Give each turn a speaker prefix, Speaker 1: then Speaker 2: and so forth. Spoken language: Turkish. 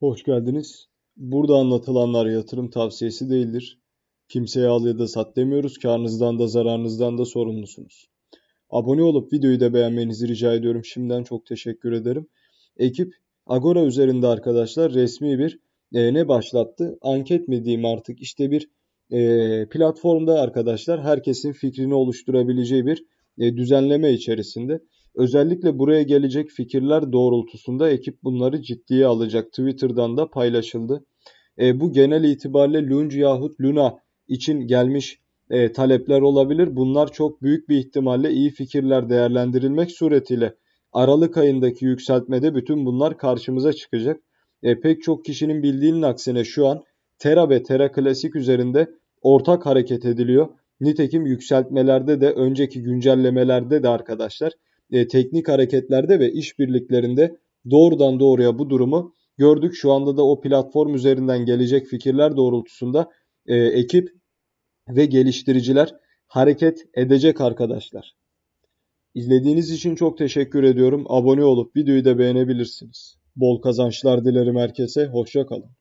Speaker 1: Hoş geldiniz. Burada anlatılanlar yatırım tavsiyesi değildir. Kimseye al ya da sat demiyoruz. Karnınızdan da zararınızdan da sorumlusunuz. Abone olup videoyu da beğenmenizi rica ediyorum. Şimdiden çok teşekkür ederim. Ekip Agora üzerinde arkadaşlar resmi bir e, ne başlattı? Anket mi diyeyim artık işte bir e, platformda arkadaşlar herkesin fikrini oluşturabileceği bir e, düzenleme içerisinde. Özellikle buraya gelecek fikirler doğrultusunda ekip bunları ciddiye alacak. Twitter'dan da paylaşıldı. E, bu genel itibariyle Lunge yahut Luna için gelmiş e, talepler olabilir. Bunlar çok büyük bir ihtimalle iyi fikirler değerlendirilmek suretiyle Aralık ayındaki yükseltmede bütün bunlar karşımıza çıkacak. E, pek çok kişinin bildiğinin aksine şu an Tera ve Tera Klasik üzerinde ortak hareket ediliyor. Nitekim yükseltmelerde de önceki güncellemelerde de arkadaşlar e, teknik hareketlerde ve işbirliklerinde doğrudan doğruya bu durumu gördük. Şu anda da o platform üzerinden gelecek fikirler doğrultusunda e, ekip ve geliştiriciler hareket edecek arkadaşlar. İzlediğiniz için çok teşekkür ediyorum. Abone olup videoyu da beğenebilirsiniz. Bol kazançlar dilerim herkese. Hoşça kalın.